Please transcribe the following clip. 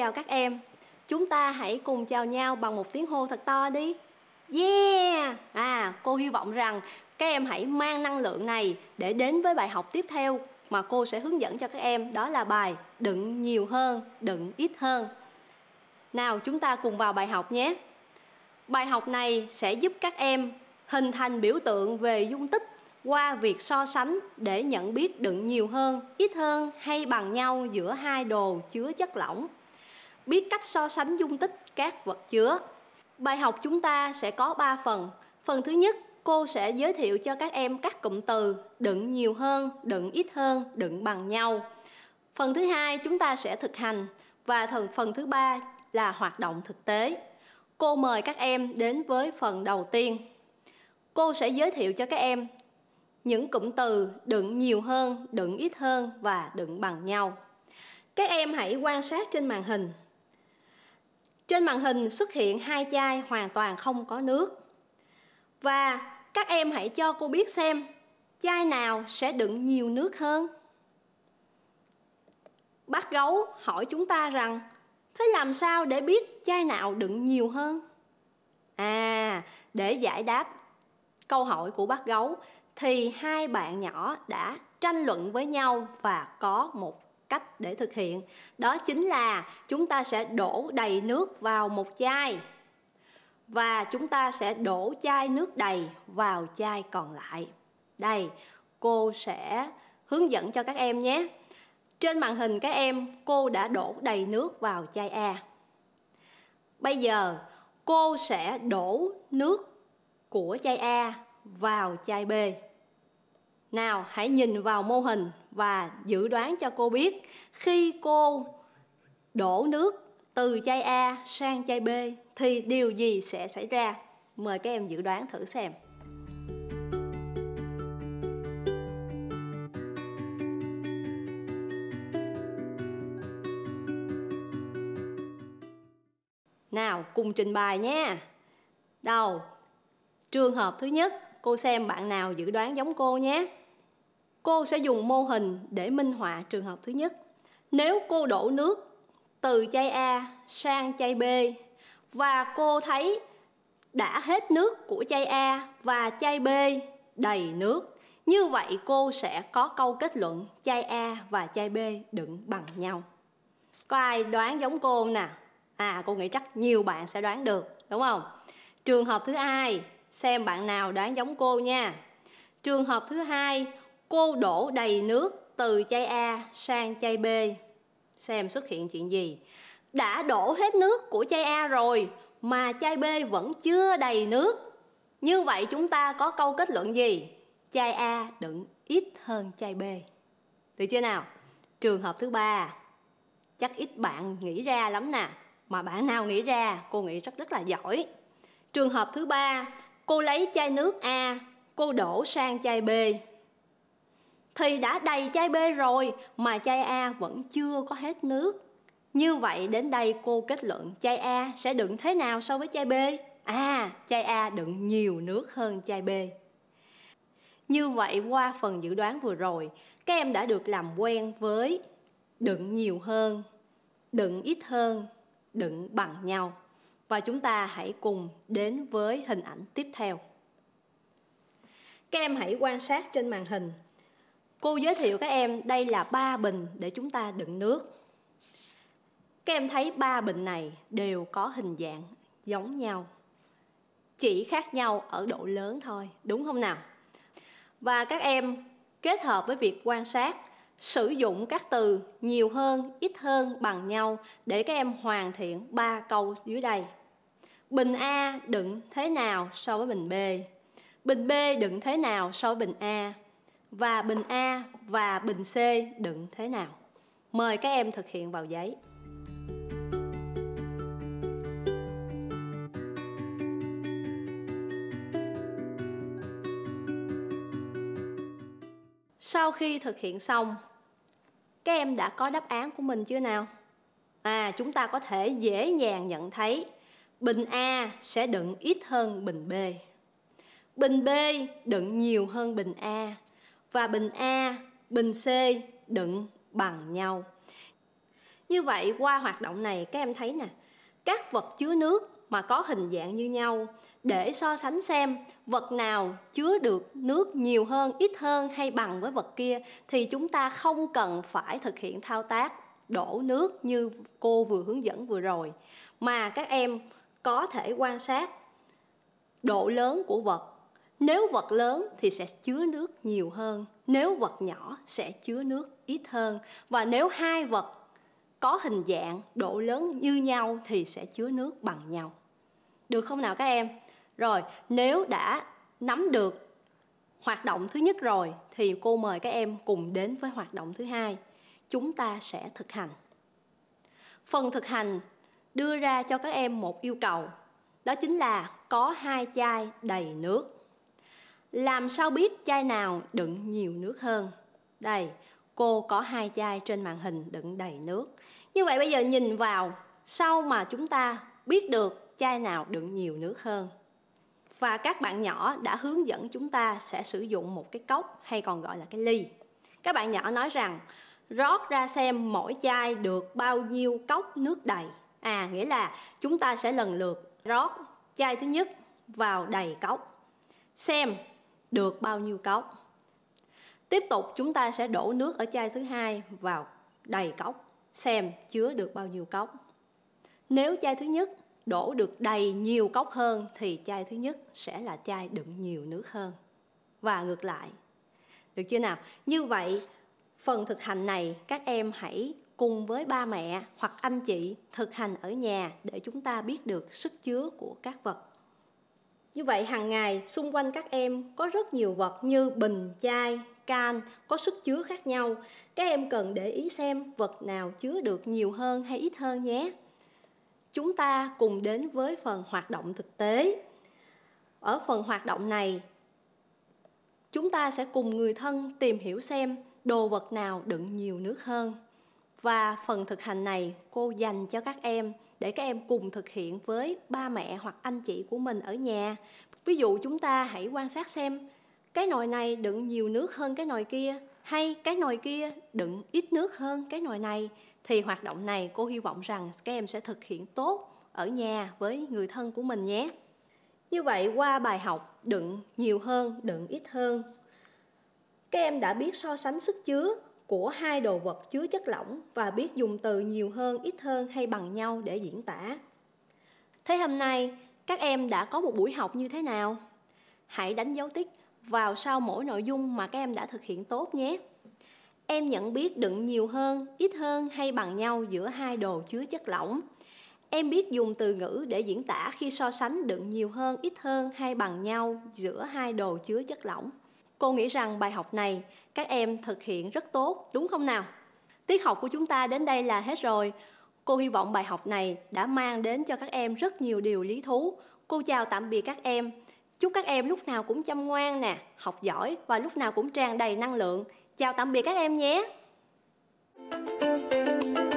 chào các em. Chúng ta hãy cùng chào nhau bằng một tiếng hô thật to đi. Yeah! À, cô hy vọng rằng các em hãy mang năng lượng này để đến với bài học tiếp theo mà cô sẽ hướng dẫn cho các em đó là bài đựng nhiều hơn, đựng ít hơn. Nào chúng ta cùng vào bài học nhé. Bài học này sẽ giúp các em hình thành biểu tượng về dung tích qua việc so sánh để nhận biết đựng nhiều hơn, ít hơn hay bằng nhau giữa hai đồ chứa chất lỏng biết cách so sánh dung tích các vật chứa. Bài học chúng ta sẽ có 3 phần. Phần thứ nhất, cô sẽ giới thiệu cho các em các cụm từ đựng nhiều hơn, đựng ít hơn, đựng bằng nhau. Phần thứ hai, chúng ta sẽ thực hành và thần phần thứ ba là hoạt động thực tế. Cô mời các em đến với phần đầu tiên. Cô sẽ giới thiệu cho các em những cụm từ đựng nhiều hơn, đựng ít hơn và đựng bằng nhau. Các em hãy quan sát trên màn hình trên màn hình xuất hiện hai chai hoàn toàn không có nước. Và các em hãy cho cô biết xem chai nào sẽ đựng nhiều nước hơn. Bác gấu hỏi chúng ta rằng thế làm sao để biết chai nào đựng nhiều hơn? À, để giải đáp câu hỏi của bác gấu thì hai bạn nhỏ đã tranh luận với nhau và có một cách để thực hiện đó chính là chúng ta sẽ đổ đầy nước vào một chai và chúng ta sẽ đổ chai nước đầy vào chai còn lại đây cô sẽ hướng dẫn cho các em nhé trên màn hình các em cô đã đổ đầy nước vào chai a bây giờ cô sẽ đổ nước của chai a vào chai b nào hãy nhìn vào mô hình và dự đoán cho cô biết khi cô đổ nước từ chai A sang chai B thì điều gì sẽ xảy ra? Mời các em dự đoán thử xem. Nào, cùng trình bày nhé Đầu. Trường hợp thứ nhất, cô xem bạn nào dự đoán giống cô nhé cô sẽ dùng mô hình để minh họa trường hợp thứ nhất nếu cô đổ nước từ chai A sang chai B và cô thấy đã hết nước của chai A và chai B đầy nước như vậy cô sẽ có câu kết luận chai A và chai B đựng bằng nhau có ai đoán giống cô không nè à cô nghĩ chắc nhiều bạn sẽ đoán được đúng không trường hợp thứ hai xem bạn nào đoán giống cô nha trường hợp thứ hai Cô đổ đầy nước từ chai A sang chai B Xem xuất hiện chuyện gì Đã đổ hết nước của chai A rồi Mà chai B vẫn chưa đầy nước Như vậy chúng ta có câu kết luận gì? Chai A đựng ít hơn chai B Được chưa nào? Trường hợp thứ ba Chắc ít bạn nghĩ ra lắm nè Mà bạn nào nghĩ ra cô nghĩ rất rất là giỏi Trường hợp thứ ba Cô lấy chai nước A Cô đổ sang chai B thì đã đầy chai B rồi mà chai A vẫn chưa có hết nước. Như vậy đến đây cô kết luận chai A sẽ đựng thế nào so với chai B? À, chai A đựng nhiều nước hơn chai B. Như vậy qua phần dự đoán vừa rồi, các em đã được làm quen với đựng nhiều hơn, đựng ít hơn, đựng bằng nhau. Và chúng ta hãy cùng đến với hình ảnh tiếp theo. Các em hãy quan sát trên màn hình cô giới thiệu các em đây là ba bình để chúng ta đựng nước các em thấy ba bình này đều có hình dạng giống nhau chỉ khác nhau ở độ lớn thôi đúng không nào và các em kết hợp với việc quan sát sử dụng các từ nhiều hơn ít hơn bằng nhau để các em hoàn thiện ba câu dưới đây bình a đựng thế nào so với bình b bình b đựng thế nào so với bình a và bình A và bình C đựng thế nào. Mời các em thực hiện vào giấy. Sau khi thực hiện xong, các em đã có đáp án của mình chưa nào? À, chúng ta có thể dễ dàng nhận thấy bình A sẽ đựng ít hơn bình B. Bình B đựng nhiều hơn bình A và bình A, bình C đựng bằng nhau. Như vậy qua hoạt động này các em thấy nè, các vật chứa nước mà có hình dạng như nhau để so sánh xem vật nào chứa được nước nhiều hơn, ít hơn hay bằng với vật kia thì chúng ta không cần phải thực hiện thao tác đổ nước như cô vừa hướng dẫn vừa rồi mà các em có thể quan sát độ lớn của vật nếu vật lớn thì sẽ chứa nước nhiều hơn, nếu vật nhỏ sẽ chứa nước ít hơn và nếu hai vật có hình dạng độ lớn như nhau thì sẽ chứa nước bằng nhau. Được không nào các em? Rồi, nếu đã nắm được hoạt động thứ nhất rồi thì cô mời các em cùng đến với hoạt động thứ hai. Chúng ta sẽ thực hành. Phần thực hành đưa ra cho các em một yêu cầu, đó chính là có hai chai đầy nước làm sao biết chai nào đựng nhiều nước hơn? Đây, cô có hai chai trên màn hình đựng đầy nước. Như vậy bây giờ nhìn vào, sau mà chúng ta biết được chai nào đựng nhiều nước hơn. Và các bạn nhỏ đã hướng dẫn chúng ta sẽ sử dụng một cái cốc hay còn gọi là cái ly. Các bạn nhỏ nói rằng rót ra xem mỗi chai được bao nhiêu cốc nước đầy. À nghĩa là chúng ta sẽ lần lượt rót chai thứ nhất vào đầy cốc. Xem được bao nhiêu cốc tiếp tục chúng ta sẽ đổ nước ở chai thứ hai vào đầy cốc xem chứa được bao nhiêu cốc nếu chai thứ nhất đổ được đầy nhiều cốc hơn thì chai thứ nhất sẽ là chai đựng nhiều nước hơn và ngược lại được chưa nào như vậy phần thực hành này các em hãy cùng với ba mẹ hoặc anh chị thực hành ở nhà để chúng ta biết được sức chứa của các vật như vậy hàng ngày xung quanh các em có rất nhiều vật như bình, chai, can có sức chứa khác nhau. Các em cần để ý xem vật nào chứa được nhiều hơn hay ít hơn nhé. Chúng ta cùng đến với phần hoạt động thực tế. Ở phần hoạt động này, chúng ta sẽ cùng người thân tìm hiểu xem đồ vật nào đựng nhiều nước hơn. Và phần thực hành này cô dành cho các em để các em cùng thực hiện với ba mẹ hoặc anh chị của mình ở nhà ví dụ chúng ta hãy quan sát xem cái nồi này đựng nhiều nước hơn cái nồi kia hay cái nồi kia đựng ít nước hơn cái nồi này thì hoạt động này cô hy vọng rằng các em sẽ thực hiện tốt ở nhà với người thân của mình nhé như vậy qua bài học đựng nhiều hơn đựng ít hơn các em đã biết so sánh sức chứa của hai đồ vật chứa chất lỏng và biết dùng từ nhiều hơn, ít hơn hay bằng nhau để diễn tả. Thế hôm nay, các em đã có một buổi học như thế nào? Hãy đánh dấu tích vào sau mỗi nội dung mà các em đã thực hiện tốt nhé. Em nhận biết đựng nhiều hơn, ít hơn hay bằng nhau giữa hai đồ chứa chất lỏng. Em biết dùng từ ngữ để diễn tả khi so sánh đựng nhiều hơn, ít hơn hay bằng nhau giữa hai đồ chứa chất lỏng. Cô nghĩ rằng bài học này các em thực hiện rất tốt, đúng không nào? Tiết học của chúng ta đến đây là hết rồi. Cô hy vọng bài học này đã mang đến cho các em rất nhiều điều lý thú. Cô chào tạm biệt các em. Chúc các em lúc nào cũng chăm ngoan nè, học giỏi và lúc nào cũng tràn đầy năng lượng. Chào tạm biệt các em nhé. Thank you.